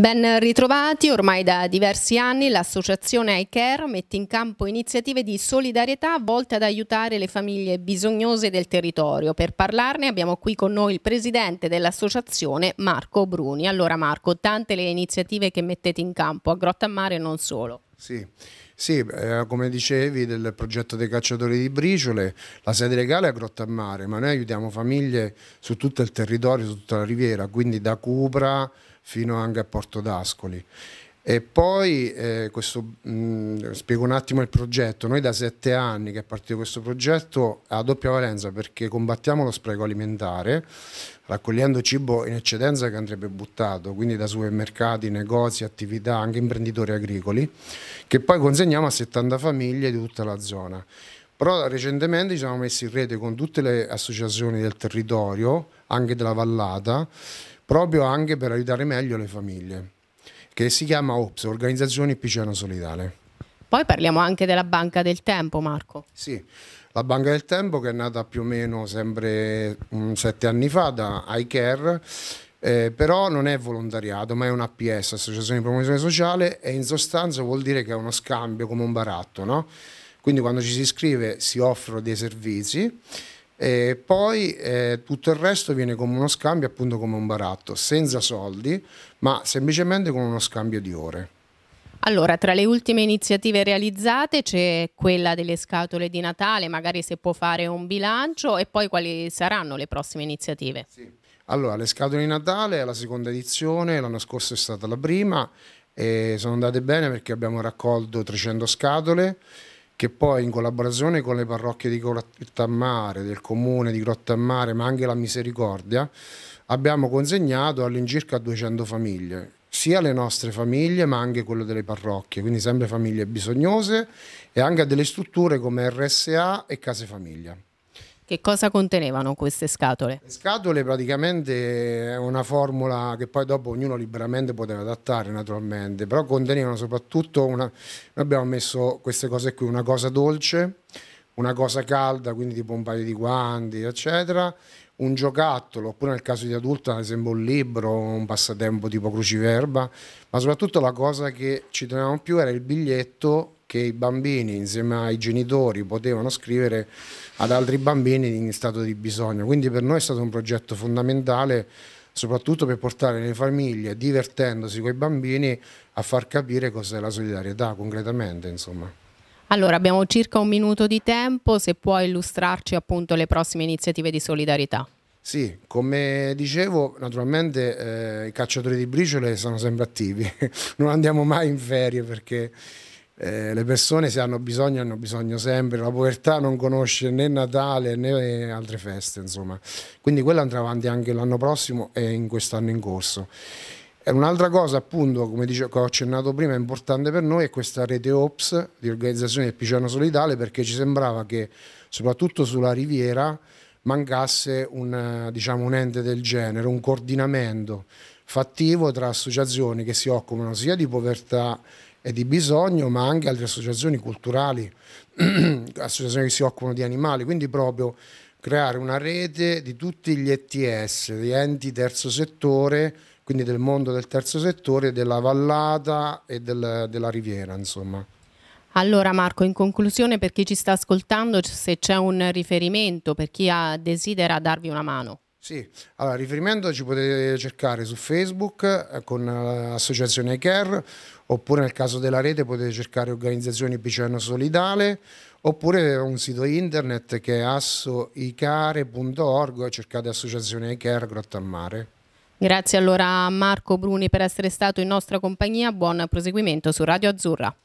Ben ritrovati, ormai da diversi anni l'associazione iCare mette in campo iniziative di solidarietà volte ad aiutare le famiglie bisognose del territorio. Per parlarne abbiamo qui con noi il presidente dell'associazione Marco Bruni. Allora Marco, tante le iniziative che mettete in campo a Grotta Mare e non solo. Sì, sì eh, come dicevi del progetto dei cacciatori di briciole, la sede legale è a Grotta Mare, ma noi aiutiamo famiglie su tutto il territorio, su tutta la riviera, quindi da Cupra fino anche a Porto d'Ascoli. E poi, eh, questo, mh, mm, spiego un attimo il progetto, noi da sette anni che è partito questo progetto ha doppia valenza perché combattiamo lo spreco alimentare, raccogliendo cibo in eccedenza che andrebbe buttato, quindi da supermercati, negozi, attività, anche imprenditori agricoli, che poi consegniamo a 70 famiglie di tutta la zona. Però recentemente ci siamo messi in rete con tutte le associazioni del territorio, anche della vallata, proprio anche per aiutare meglio le famiglie, che si chiama OPS, Organizzazione Piceno Solidale. Poi parliamo anche della Banca del Tempo, Marco. Sì, la Banca del Tempo che è nata più o meno sempre um, sette anni fa da iCare, eh, però non è volontariato, ma è un APS, Associazione di Promozione Sociale, e in sostanza vuol dire che è uno scambio come un baratto, no? Quindi quando ci si iscrive si offrono dei servizi e poi eh, tutto il resto viene come uno scambio, appunto come un baratto, senza soldi, ma semplicemente con uno scambio di ore. Allora, tra le ultime iniziative realizzate c'è quella delle scatole di Natale, magari si può fare un bilancio, e poi quali saranno le prossime iniziative? Sì. Allora, le scatole di Natale è la seconda edizione, l'anno scorso è stata la prima, e sono andate bene perché abbiamo raccolto 300 scatole che poi in collaborazione con le parrocchie di Grottammare, del comune di Grottammare, ma anche la Misericordia, abbiamo consegnato all'incirca 200 famiglie, sia le nostre famiglie ma anche quelle delle parrocchie, quindi sempre famiglie bisognose e anche a delle strutture come RSA e case famiglia. Che cosa contenevano queste scatole? Le scatole praticamente è una formula che poi dopo ognuno liberamente poteva adattare naturalmente, però contenevano soprattutto una... Noi abbiamo messo queste cose qui, una cosa dolce, una cosa calda, quindi tipo un paio di guanti, eccetera, un giocattolo, oppure nel caso di adulta, ad esempio un libro, un passatempo tipo cruciverba, ma soprattutto la cosa che ci tenevamo più era il biglietto che i bambini insieme ai genitori potevano scrivere ad altri bambini in stato di bisogno. Quindi per noi è stato un progetto fondamentale soprattutto per portare le famiglie, divertendosi con i bambini, a far capire cos'è la solidarietà concretamente. Insomma. Allora, abbiamo circa un minuto di tempo, se puoi illustrarci appunto le prossime iniziative di solidarietà. Sì, come dicevo, naturalmente eh, i cacciatori di briciole sono sempre attivi, non andiamo mai in ferie perché eh, le persone se hanno bisogno hanno bisogno sempre, la povertà non conosce né Natale né eh, altre feste, insomma. Quindi quello andrà avanti anche l'anno prossimo e in quest'anno in corso. Eh, un'altra cosa, appunto, come dice, ho accennato prima, importante per noi è questa rete OPS di organizzazione del Piciano Solidale perché ci sembrava che, soprattutto sulla riviera, mancasse un, eh, diciamo, un ente del genere, un coordinamento fattivo tra associazioni che si occupano sia di povertà e di bisogno, ma anche altre associazioni culturali, associazioni che si occupano di animali, quindi proprio creare una rete di tutti gli ETS, di enti terzo settore, quindi del mondo del terzo settore, della vallata e del, della riviera, insomma. Allora Marco, in conclusione per chi ci sta ascoltando, se c'è un riferimento, per chi ha, desidera darvi una mano. Sì, allora riferimento ci potete cercare su Facebook eh, con l'associazione eh, Care oppure nel caso della rete potete cercare organizzazioni Piceno Solidale oppure un sito internet che è assoicare.org e cercate associazione Care Mare. Grazie allora a Marco Bruni per essere stato in nostra compagnia, buon proseguimento su Radio Azzurra.